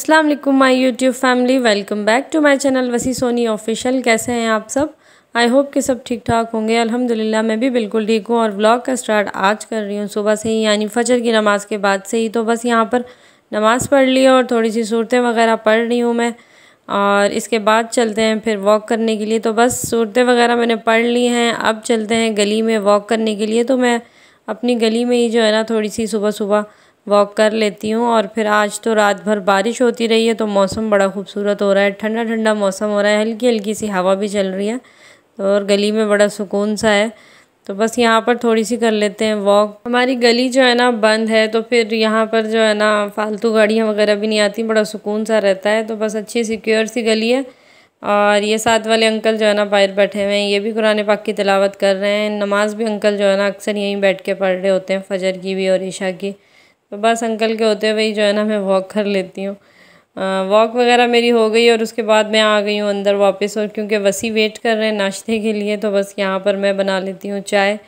अस्सलाम वालेकुम my YouTube family welcome back to my channel Wasi Soni official कैसे हैं आप सब आई होप कि सब ठीक ठाक होंगे अल्हम्दुलिल्लाह मैं भी बिल्कुल ठीक हूँ और व्लॉग का स्टार्ट आज कर रही हूँ सुबह से ही यानी फजर की नमाज़ के बाद से ही तो बस यहाँ पर नमाज़ पढ़ ली और थोड़ी सी सूरतें वगैरह पढ़ रही हूँ मैं और इसके बाद चलते हैं फिर वॉक करने के लिए तो बस सूरतें वगैरह मैंने पढ़ ली हैं अब चलते हैं गली में वॉक करने के लिए तो मैं अपनी गली में ही जो है ना थोड़ी सी सुबह सुबह वॉक कर लेती हूँ और फिर आज तो रात भर बारिश होती रही है तो मौसम बड़ा खूबसूरत हो रहा है ठंडा ठंडा मौसम हो रहा है हल्की हल्की सी हवा भी चल रही है तो और गली में बड़ा सुकून सा है तो बस यहाँ पर थोड़ी सी कर लेते हैं वॉक हमारी गली जो है ना बंद है तो फिर यहाँ पर जो है ना फालतू गाड़ियाँ वगैरह भी नहीं आती बड़ा सुकून सा रहता है तो बस अच्छी सिक्योर सी गली है और ये साथ वाले अंकल जो है ना बाहर बैठे हुए हैं ये भी कुरान पाक की तिलावत कर रहे हैं नमाज भी अंकल जो है ना अक्सर यहीं बैठ के पढ़ रहे होते हैं फजर की भी और ईशा की तो बस अंकल के होते हुए ही जो है ना मैं वॉक कर लेती हूँ वॉक वगैरह मेरी हो गई और उसके बाद मैं आ गई हूँ अंदर वापस और क्योंकि वसी वेट कर रहे हैं नाश्ते के लिए तो बस यहाँ पर मैं बना लेती हूँ चाय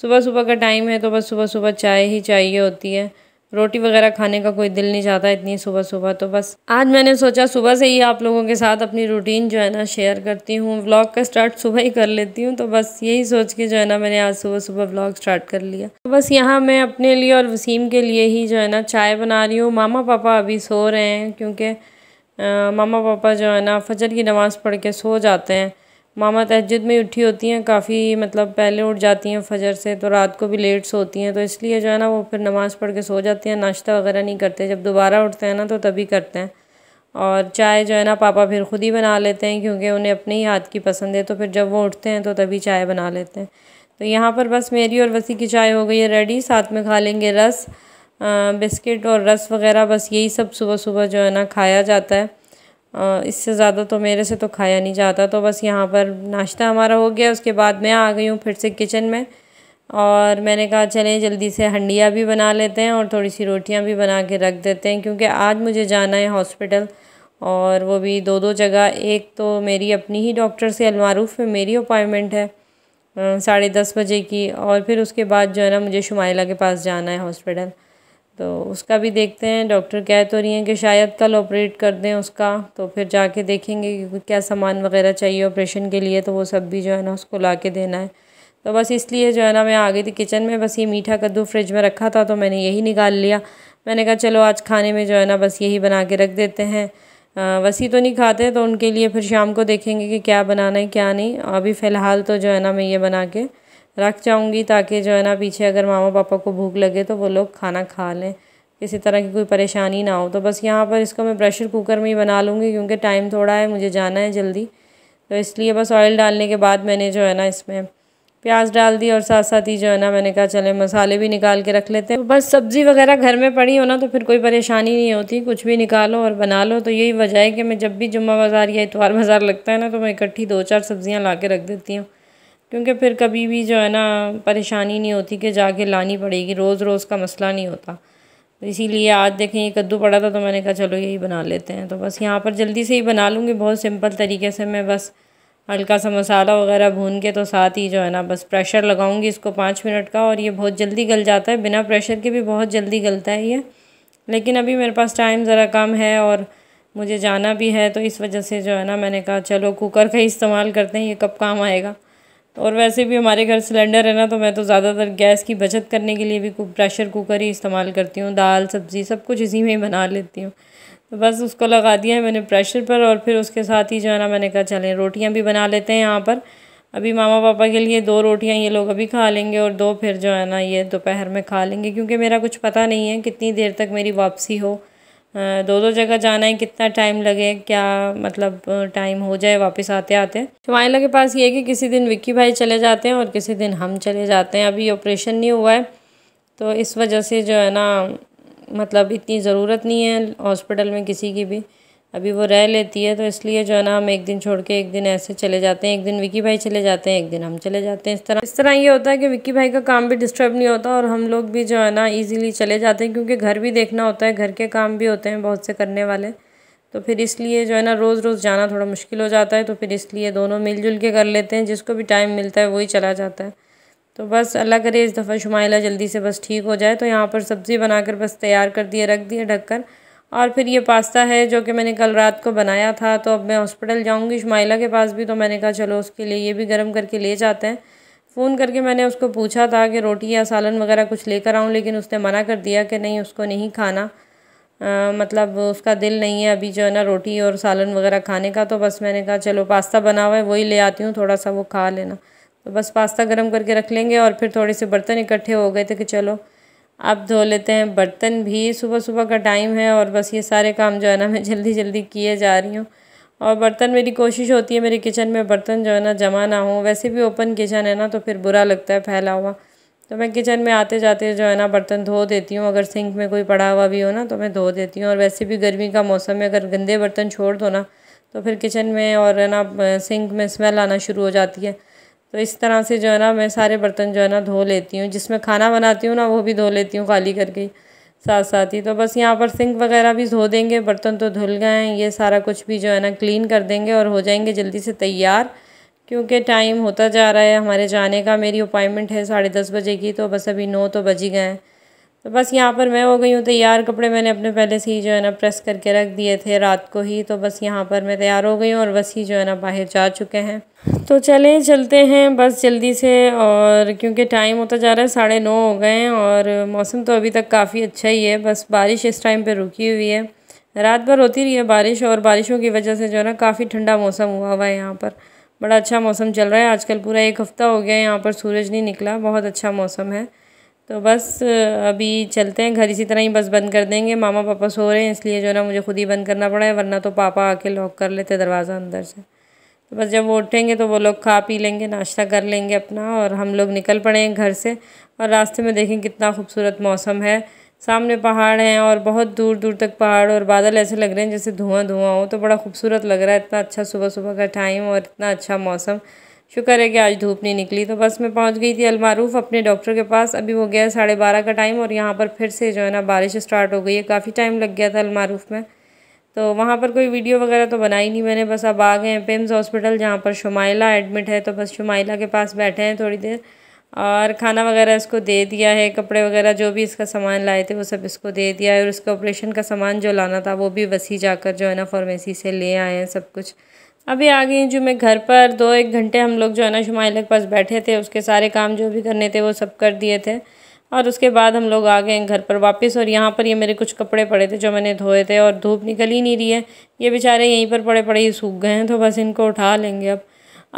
सुबह सुबह का टाइम है तो बस सुबह सुबह चाय ही चाहिए होती है रोटी वगैरह खाने का कोई दिल नहीं चाहता इतनी सुबह सुबह तो बस आज मैंने सोचा सुबह से ही आप लोगों के साथ अपनी रूटीन जो है ना शेयर करती हूँ व्लॉग का स्टार्ट सुबह ही कर लेती हूँ तो बस यही सोच के जो है ना मैंने आज सुबह सुबह व्लॉग स्टार्ट कर लिया तो बस यहाँ मैं अपने लिए और वसीम के लिए ही जो है ना चाय बना रही हूँ मामा पापा अभी सो रहे हैं क्योंकि मामा पापा जो है ना फजर की नमाज़ पढ़ के सो जाते हैं मामा तहजद में उठी होती हैं काफ़ी मतलब पहले उठ जाती हैं फजर से तो रात को भी लेट सोती हैं तो इसलिए जो है ना वो फिर नमाज़ पढ़ के सो जाती हैं नाश्ता वगैरह नहीं करते जब दोबारा उठते हैं ना तो तभी करते हैं और चाय जो है ना पापा फिर ख़ुद ही बना लेते हैं क्योंकि उन्हें अपने ही हाथ की पसंद है तो फिर जब वो उठते हैं तो तभी चाय बना लेते हैं तो यहाँ पर बस मेरी और वसी की चाय हो गई है रेडी साथ में खा लेंगे रस बिस्किट और रस वगैरह बस यही सब सुबह सुबह जो है ना खाया जाता है इससे ज़्यादा तो मेरे से तो खाया नहीं जाता तो बस यहाँ पर नाश्ता हमारा हो गया उसके बाद मैं आ गई हूँ फिर से किचन में और मैंने कहा चलें जल्दी से हंडिया भी बना लेते हैं और थोड़ी सी रोटियाँ भी बना के रख देते हैं क्योंकि आज मुझे जाना है हॉस्पिटल और वो भी दो दो जगह एक तो मेरी अपनी ही डॉक्टर से अलमारूफ़ में मेरी अपॉइंटमेंट है साढ़े दस बजे की और फिर उसके बाद जो है ना मुझे शुमाइला के पास जाना है हॉस्पिटल तो उसका भी देखते हैं डॉक्टर कह तो रही हैं कि शायद कल ऑपरेट कर दें उसका तो फिर जाके देखेंगे कि क्या सामान वगैरह चाहिए ऑपरेशन के लिए तो वो सब भी जो है ना उसको ला के देना है तो बस इसलिए जो है ना मैं आ गई थी किचन में बस ये मीठा कद्दू फ्रिज में रखा था तो मैंने यही निकाल लिया मैंने कहा चलो आज खाने में जो है ना बस यही बना के रख देते हैं वसी तो नहीं खाते तो उनके लिए फिर शाम को देखेंगे कि क्या बनाना है क्या नहीं अभी फ़िलहाल तो जो है ना मैं ये बना के रख जाऊँगी ताकि जो है ना पीछे अगर मामा पापा को भूख लगे तो वो लोग खाना खा लें किसी तरह की कोई परेशानी ना हो तो बस यहाँ पर इसको मैं प्रेशर कुकर में ही बना लूँगी क्योंकि टाइम थोड़ा है मुझे जाना है जल्दी तो इसलिए बस ऑयल डालने के बाद मैंने जो है ना इसमें प्याज डाल दी और साथ साथ ही जो है ना मैंने कहा चले मसाले भी निकाल के रख लेते हैं तो बस सब्ज़ी वगैरह घर में पड़ी हो ना तो फिर कोई परेशानी नहीं होती कुछ भी निकालो और बना लो तो यही वजह है कि मैं जब भी जुम्मा बाज़ार या इतवार बाज़ार लगता है ना तो मैं इकट्ठी दो चार सब्ज़ियाँ ला के रख देती हूँ क्योंकि फिर कभी भी जो है ना परेशानी नहीं होती कि जाके लानी पड़ेगी रोज़ रोज़ का मसला नहीं होता तो इसीलिए आज देखें ये कद्दू पड़ा था तो मैंने कहा चलो यही बना लेते हैं तो बस यहाँ पर जल्दी से ही बना लूँगी बहुत सिंपल तरीके से मैं बस हल्का सा मसाला वगैरह भून के तो साथ ही जो है ना बस प्रेशर लगाऊँगी इसको पाँच मिनट का और ये बहुत जल्दी गल जाता है बिना प्रेशर के भी बहुत जल्दी गलता है ये लेकिन अभी मेरे पास टाइम ज़रा कम है और मुझे जाना भी है तो इस वजह से जो है ना मैंने कहा चलो कुकर का इस्तेमाल करते हैं ये कब काम आएगा और वैसे भी हमारे घर सिलेंडर है ना तो मैं तो ज़्यादातर गैस की बचत करने के लिए भी प्रेशर कुकर ही इस्तेमाल करती हूँ दाल सब्ज़ी सब कुछ इसी में ही बना लेती हूँ तो बस उसको लगा दिया है मैंने प्रेशर पर और फिर उसके साथ ही जो है ना मैंने कहा चलें रोटियाँ भी बना लेते हैं यहाँ पर अभी मामा पापा के लिए दो रोटियाँ ये लोग अभी खा लेंगे और दो फिर जो है ना ये दोपहर में खा लेंगे क्योंकि मेरा कुछ पता नहीं है कितनी देर तक मेरी वापसी हो दो दो जगह जाना है कितना टाइम लगे क्या मतलब टाइम हो जाए वापस आते आते शुमाइला के पास ये है कि किसी दिन विक्की भाई चले जाते हैं और किसी दिन हम चले जाते हैं अभी ऑपरेशन नहीं हुआ है तो इस वजह से जो है ना मतलब इतनी ज़रूरत नहीं है हॉस्पिटल में किसी की भी अभी वो रह लेती है तो इसलिए जो है ना हम एक दिन छोड़ के एक दिन ऐसे चले जाते हैं एक दिन विक्की भाई चले जाते हैं एक दिन हम चले जाते हैं इस तरह इस तरह ये होता है कि विक्की भाई का काम भी डिस्टर्ब नहीं होता और हम लोग भी जो है ना इजीली चले जाते हैं क्योंकि घर भी देखना होता है घर के काम भी होते हैं बहुत से करने वाले तो फिर इसलिए जो है ना रोज़ रोज़ जाना थोड़ा मुश्किल हो जाता है तो फिर इसलिए दोनों मिलजुल के कर लेते हैं जिसको भी टाइम मिलता है वही चला जाता है तो बस अल्लाह करे इस दफ़ा शुमाइला जल्दी से बस ठीक हो जाए तो यहाँ पर सब्ज़ी बनाकर बस तैयार कर दिए रख दिए ढककर और फिर ये पास्ता है जो कि मैंने कल रात को बनाया था तो अब मैं हॉस्पिटल जाऊंगी शुमाइला के पास भी तो मैंने कहा चलो उसके लिए ये भी गर्म करके ले जाते हैं फ़ोन करके मैंने उसको पूछा था कि रोटी या सालन वगैरह कुछ लेकर आऊँ लेकिन उसने मना कर दिया कि नहीं उसको नहीं खाना आ, मतलब उसका दिल नहीं है अभी जो है ना रोटी और सालन वगैरह खाने का तो बस मैंने कहा चलो पास्ता बना हुआ है वही ले आती हूँ थोड़ा सा वो खा लेना तो बस पास्ता गर्म करके रख लेंगे और फिर थोड़े से बर्तन इकट्ठे हो गए थे कि चलो अब धो लेते हैं बर्तन भी सुबह सुबह का टाइम है और बस ये सारे काम जो है ना मैं जल्दी जल्दी किए जा रही हूँ और बर्तन मेरी कोशिश होती है मेरे किचन में बर्तन जो है ना जमा ना हो वैसे भी ओपन किचन है ना तो फिर बुरा लगता है फैला हुआ तो मैं किचन में आते जाते जो है ना बर्तन धो देती हूँ अगर सिंक में कोई पड़ा हुआ भी हो ना तो मैं धो देती हूँ और वैसे भी गर्मी का मौसम में अगर गंदे बर्तन छोड़ दो ना तो फिर किचन में और है ना सिंक में स्मेल आना शुरू हो जाती है तो इस तरह से जो है ना मैं सारे बर्तन जो है ना धो लेती हूँ जिसमें खाना बनाती हूँ ना वो भी धो लेती हूँ खाली करके साथ साथ ही तो बस यहाँ पर सिंक वगैरह भी धो देंगे बर्तन तो धुल गए हैं ये सारा कुछ भी जो है ना क्लीन कर देंगे और हो जाएंगे जल्दी से तैयार क्योंकि टाइम होता जा रहा है हमारे जाने का मेरी अपॉइंटमेंट है साढ़े दस बजे की तो बस अभी नौ तो बज ही गए हैं तो बस यहाँ पर मैं हो गई हूँ तैयार कपड़े मैंने अपने पहले से ही जो है ना प्रेस करके रख दिए थे रात को ही तो बस यहाँ पर मैं तैयार हो गई हूँ और बस ही जो है ना बाहर जा चुके हैं तो चले चलते हैं बस जल्दी से और क्योंकि टाइम होता जा रहा है साढ़े नौ हो गए हैं और मौसम तो अभी तक काफ़ी अच्छा ही है बस बारिश इस टाइम पर रुकी हुई है रात भर होती रही है बारिश और बारिशों की वजह से जो है ना काफ़ी ठंडा मौसम हुआ हुआ है यहाँ पर बड़ा अच्छा मौसम चल रहा है आजकल पूरा एक हफ़्ता हो गया है यहाँ पर सूरज नहीं निकला बहुत अच्छा मौसम है तो बस अभी चलते हैं घर इसी तरह ही बस बंद कर देंगे मामा पापा सो रहे हैं इसलिए जो है ना मुझे खुद ही बंद करना पड़ा है वरना तो पापा आके लॉक कर लेते दरवाज़ा अंदर से तो बस जब वो उठेंगे तो वो लोग खा पी लेंगे नाश्ता कर लेंगे अपना और हम लोग निकल पड़े हैं घर से और रास्ते में देखें कितना खूबसूरत मौसम है सामने पहाड़ हैं और बहुत दूर दूर तक पहाड़ और बादल ऐसे लग रहे हैं जैसे धुआं धुआं हो तो बड़ा खूबसूरत लग रहा है इतना अच्छा सुबह सुबह का टाइम और इतना अच्छा मौसम शुक्र है कि आज धूप नहीं निकली तो बस मैं पहुंच गई थी अलमारूफ अपने डॉक्टर के पास अभी हो गया साढ़े बारह का टाइम और यहाँ पर फिर से जो है ना बारिश स्टार्ट हो गई है काफ़ी टाइम लग गया था अलमारूफ में तो वहाँ पर कोई वीडियो वगैरह तो बनाई नहीं मैंने बस अब आ गए हैं पेम्स हॉस्पिटल जहाँ पर शुमाइला एडमिट है तो बस शुमाइला के पास बैठे हैं थोड़ी देर और खाना वगैरह इसको दे दिया है कपड़े वगैरह जो भी इसका सामान लाए थे वो सब इसको दे दिया है और उसके ऑपरेशन का सामान जो लाना था वो भी वसी जाकर जो है ना फार्मेसी से ले आए हैं सब कुछ अभी आ गई जो मैं घर पर दो एक घंटे हम लोग जो है ना शुमाइल के पास बैठे थे उसके सारे काम जो भी करने थे वो सब कर दिए थे और उसके बाद हम लोग आ गए घर पर वापस और यहाँ पर ये मेरे कुछ कपड़े पड़े थे जो मैंने धोए थे और धूप निकल ही नहीं रही है ये बेचारे यहीं पर पड़े पड़े ही सूख गए हैं तो बस इनको उठा लेंगे अब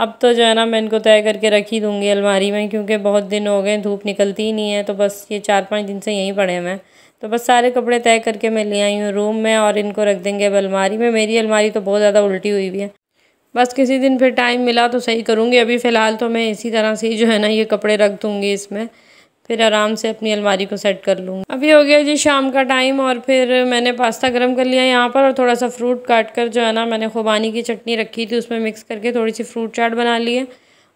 अब तो जो है ना मैं इनको तय करके रख ही दूँगी अलमारी में क्योंकि बहुत दिन हो गए धूप निकलती ही नहीं है तो बस ये चार पाँच दिन से यहीं पड़े हुए हैं तो बस सारे कपड़े तय करके मैं ले आई हूँ रूम में और इनको रख देंगे अब अलमारी में मेरी अलमारी तो बहुत ज़्यादा उल्टी हुई हुई है बस किसी दिन फिर टाइम मिला तो सही करूँगी अभी फ़िलहाल तो मैं इसी तरह से ही जो है ना ये कपड़े रख दूँगी इसमें फिर आराम से अपनी अलमारी को सेट कर लूँगी अभी हो गया जी शाम का टाइम और फिर मैंने पास्ता गर्म कर लिया यहाँ पर और थोड़ा सा फ्रूट काट कर जो है ना मैंने खुबानी की चटनी रखी थी उसमें मिक्स करके थोड़ी सी फ्रूट चाट बना ली है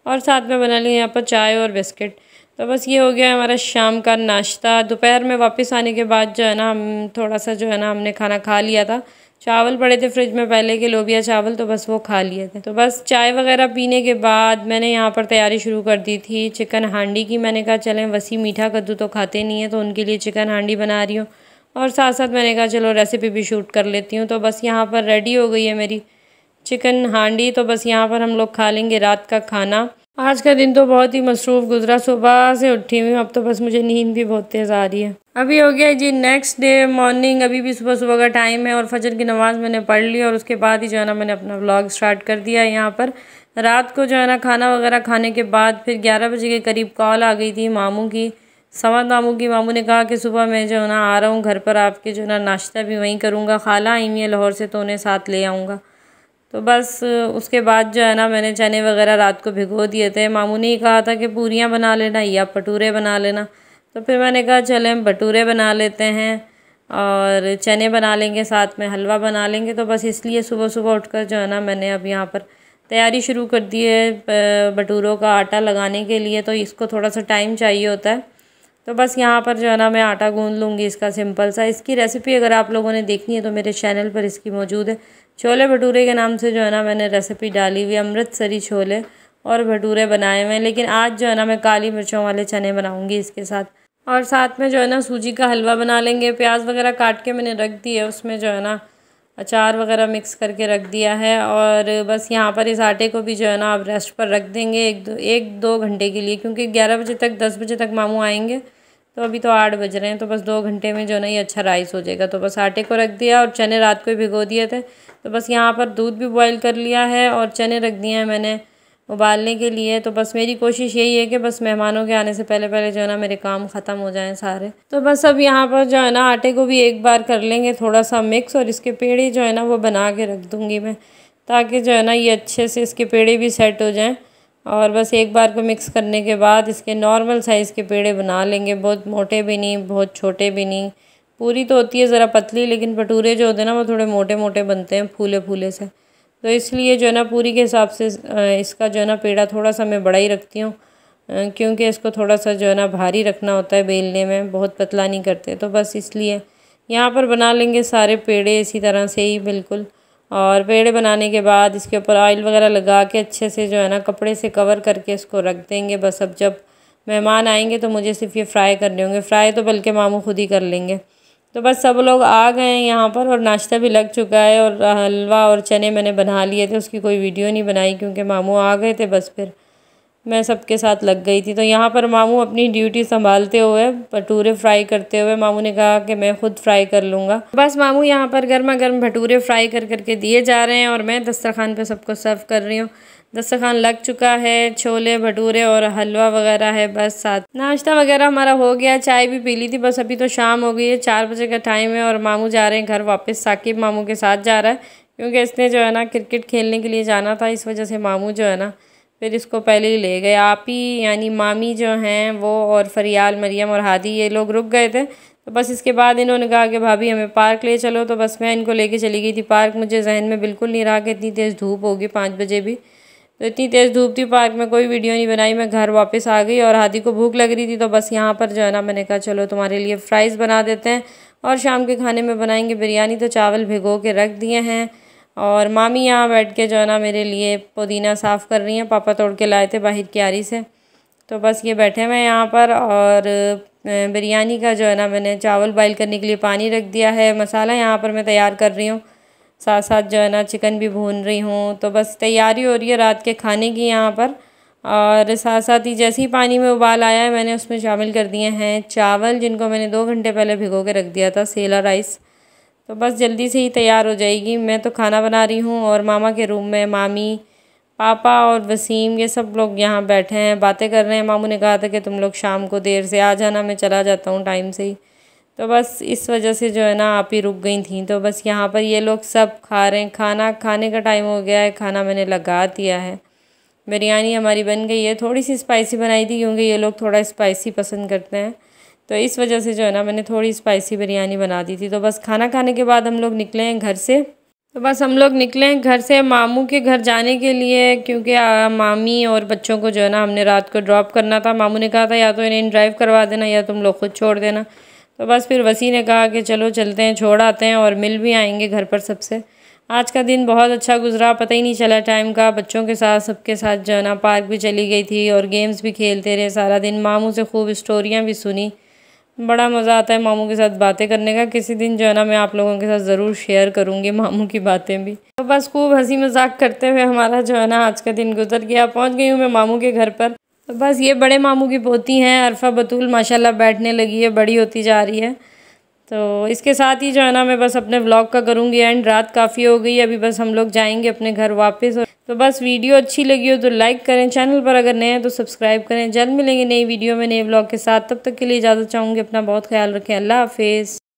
और साथ में बना ली यहाँ पर चाय और बिस्किट तो बस ये हो गया हमारा शाम का नाश्ता दोपहर में वापस आने के बाद जो है ना हम थोड़ा सा जो है ना हमने खाना खा लिया था चावल पड़े थे फ्रिज में पहले के लोबिया चावल तो बस वो खा लिए थे तो बस चाय वगैरह पीने के बाद मैंने यहाँ पर तैयारी शुरू कर दी थी चिकन हांडी की मैंने कहा चलें वसी मीठा कद्दू तो खाते नहीं है तो उनके लिए चिकन हांडी बना रही हूँ और साथ साथ मैंने कहा चलो रेसिपी भी शूट कर लेती हूँ तो बस यहाँ पर रेडी हो गई है मेरी चिकन हांडी तो बस यहाँ पर हम लोग खा लेंगे रात का खाना आज का दिन तो बहुत ही मसरूफ़ गुजरा सुबह से उठी हुई अब तो बस मुझे नींद भी बहुत तेज़ आ रही है अभी हो गया जी नेक्स्ट डे मॉर्निंग अभी भी सुबह सुबह का टाइम है और फजर की नमाज़ मैंने पढ़ ली और उसके बाद ही जो है ना मैंने अपना व्लॉग स्टार्ट कर दिया यहाँ पर रात को जो है ना खाना वगैरह खाने के बाद फिर ग्यारह बजे के करीब कॉल आ गई थी मामू की सवा मामू की मामू ने कहा कि सुबह मैं जो है ना आ रहा हूँ घर पर आपके जो है ना नाश्ता भी वहीं करूँगा खाला आई हुई है लाहौर से तो उन्हें साथ ले आऊँगा तो बस उसके बाद जो है ना मैंने चने वगैरह रात को भिगो दिए थे मामू ने ही कहा था कि पूरियाँ बना लेना या भटूरे बना लेना तो फिर मैंने कहा चले हम भटूरे बना लेते हैं और चने बना लेंगे साथ में हलवा बना लेंगे तो बस इसलिए सुबह सुबह उठकर जो है ना मैंने अब यहाँ पर तैयारी शुरू कर दी है भटूरों का आटा लगाने के लिए तो इसको थोड़ा सा टाइम चाहिए होता है तो बस यहाँ पर जो है ना मैं आटा गूँध लूँगी इसका सिंपल सा इसकी रेसिपी अगर आप लोगों ने देखनी है तो मेरे चैनल पर इसकी मौजूद है छोले भटूरे के नाम से जो है ना मैंने रेसिपी डाली हुई अमृतसरी छोले और भटूरे बनाए हुए हैं लेकिन आज जो है ना मैं काली मिर्चों वाले चने बनाऊँगी इसके साथ और साथ में जो है ना सूजी का हलवा बना लेंगे प्याज वगैरह काट के मैंने रख दी है उसमें जो है ना अचार वगैरह मिक्स करके रख दिया है और बस यहाँ पर इस आटे को भी जो है ना आप रेस्ट पर रख देंगे एक दो एक दो घंटे के लिए क्योंकि ग्यारह बजे तक दस बजे तक मामू आएंगे तो अभी तो आठ बज रहे हैं तो बस दो घंटे में जो ना ये अच्छा राइस हो जाएगा तो बस आटे को रख दिया और चने रात को ही भिगो दिए थे तो बस यहाँ पर दूध भी बॉईल कर लिया है और चने रख दिए हैं मैंने उबालने के लिए तो बस मेरी कोशिश यही है कि बस मेहमानों के आने से पहले पहले जो है ना मेरे काम ख़त्म हो जाएं सारे तो बस अब यहाँ पर जो है ना आटे को भी एक बार कर लेंगे थोड़ा सा मिक्स और इसके पेड़े जो है ना वो बना के रख दूँगी मैं ताकि जो है ना ये अच्छे से इसके पेड़े भी सेट हो जाएँ और बस एक बार को मिक्स करने के बाद इसके नॉर्मल साइज़ के पेड़े बना लेंगे बहुत मोटे भी नहीं बहुत छोटे भी नहीं पूरी तो होती है ज़रा पतली लेकिन भटूरे जो होते हैं ना वो थोड़े मोटे मोटे बनते हैं फूले फूले से तो इसलिए जो है ना पूरी के हिसाब से इसका जो है ना पेड़ा थोड़ा सा मैं बड़ा ही रखती हूँ क्योंकि इसको थोड़ा सा जो है ना भारी रखना होता है बेलने में बहुत पतला नहीं करते तो बस इसलिए यहाँ पर बना लेंगे सारे पेड़े इसी तरह से ही बिल्कुल और पेड़ बनाने के बाद इसके ऊपर ऑयल वगैरह लगा के अच्छे से जो है ना कपड़े से कवर करके इसको रख देंगे बस अब जब मेहमान आएंगे तो मुझे सिर्फ ये फ्राई करने होंगे फ्राई तो बल्कि मामू खुद ही कर लेंगे तो बस सब लोग आ गए हैं यहाँ पर और नाश्ता भी लग चुका है और हलवा और चने मैंने बना लिए थे उसकी कोई वीडियो नहीं बनाई क्योंकि मामू आ गए थे बस फिर मैं सबके साथ लग गई थी तो यहाँ पर मामू अपनी ड्यूटी संभालते हुए भटूरे फ्राई करते हुए मामू ने कहा कि मैं खुद फ्राई कर लूँगा बस मामू यहाँ पर गर्मा गर्म भटूरे फ्राई कर करके दिए जा रहे हैं और मैं दस्तरखान पर सबको सर्व कर रही हूँ दस्तरखान लग चुका है छोले भटूरे और हलवा वगैरह है बस साथ नाश्ता वगैरह हमारा हो गया चाय भी पी ली थी बस अभी तो शाम हो गई है चार बजे का टाइम है और मामू जा रहे हैं घर वापस साकिब मामू के साथ जा रहा है क्योंकि इसने जो है ना क्रिकेट खेलने के लिए जाना था इस वजह से मामू जो है ना फिर इसको पहले ही ले गए आप ही यानी मामी जो हैं वो और फरियाल मरियम और हादी ये लोग रुक गए थे तो बस इसके बाद इन्होंने कहा कि भाभी हमें पार्क ले चलो तो बस मैं इनको लेके चली गई थी पार्क मुझे जहन में बिल्कुल नहीं रहा कि इतनी तेज़ धूप होगी पाँच बजे भी तो इतनी तेज़ धूप थी पार्क में कोई वीडियो नहीं बनाई मैं घर वापस आ गई और हादी को भूख लग रही थी तो बस यहाँ पर जो है ना मैंने कहा चलो तुम्हारे लिए फ़्राइज़ बना देते हैं और शाम के खाने में बनाएंगे बिरयानी तो चावल भिगो के रख दिए हैं और मामी यहाँ बैठ के जो है ना मेरे लिए पुदीना साफ़ कर रही हैं पापा तोड़ के लाए थे बाहर क्यारी से तो बस ये बैठे हुए हैं यहाँ पर और बिरयानी का जो है ना मैंने चावल बॉयल करने के लिए पानी रख दिया है मसाला यहाँ पर मैं तैयार कर रही हूँ साथ साथ जो है ना चिकन भी भून रही हूँ तो बस तैयारी हो रही है रात के खाने की यहाँ पर और साथ साथ ही जैसे ही पानी में उबाल आया है मैंने उसमें शामिल कर दिए हैं चावल जिनको मैंने दो घंटे पहले भिगो के रख दिया था सेला राइस तो बस जल्दी से ही तैयार हो जाएगी मैं तो खाना बना रही हूँ और मामा के रूम में मामी पापा और वसीम ये सब लोग यहाँ बैठे हैं बातें कर रहे हैं मामू ने कहा था कि तुम लोग शाम को देर से आ जाना मैं चला जाता हूँ टाइम से ही तो बस इस वजह से जो है ना आप ही रुक गई थी तो बस यहाँ पर ये लोग सब खा रहे हैं खाना खाने का टाइम हो गया है खाना मैंने लगा दिया है बिरयानी हमारी बन गई है थोड़ी सी स्पाइसी बनाई थी क्योंकि ये लोग थोड़ा स्पाइसी पसंद करते हैं तो इस वजह से जो है ना मैंने थोड़ी स्पाइसी बिरयानी बना दी थी तो बस खाना खाने के बाद हम लोग निकले हैं घर से तो बस हम लोग निकले हैं घर से मामू के घर जाने के लिए क्योंकि मामी और बच्चों को जो है ना हमने रात को ड्रॉप करना था मामू ने कहा था या तो इन्हें ड्राइव करवा देना या तुम लोग खुद छोड़ देना तो बस फिर वसी ने कहा कि चलो चलते हैं छोड़ आते हैं और मिल भी आएंगे घर पर सबसे आज का दिन बहुत अच्छा गुजरा पता ही नहीं चला टाइम का बच्चों के साथ सबके साथ जो है ना पार्क भी चली गई थी और गेम्स भी खेलते रहे सारा दिन मामू से खूब स्टोरियाँ भी सुनी बड़ा मज़ा आता है मामू के साथ बातें करने का किसी दिन जो है ना मैं आप लोगों के साथ ज़रूर शेयर करूँगी मामू की बातें भी तो बस खूब हंसी मजाक करते हुए हमारा जो है ना आज का दिन गुजर गया पहुँच गई हूँ मैं मामू के घर पर तो बस ये बड़े मामू की पोती हैं अरफा बतूल माशाल्लाह बैठने लगी है बड़ी होती जा रही है तो इसके साथ ही जो है ना मैं बस अपने ब्लॉग का करूँगी एंड रात काफ़ी हो गई अभी बस हम लोग जाएंगे अपने घर वापस और तो बस वीडियो अच्छी लगी हो तो लाइक करें चैनल पर अगर नए हैं तो सब्सक्राइब करें जल्द मिलेंगे नई वीडियो में नए ब्लॉग के साथ तब तक के लिए इजाज़त चाहूँगी अपना बहुत ख्याल रखें अल्लाह हाफिज़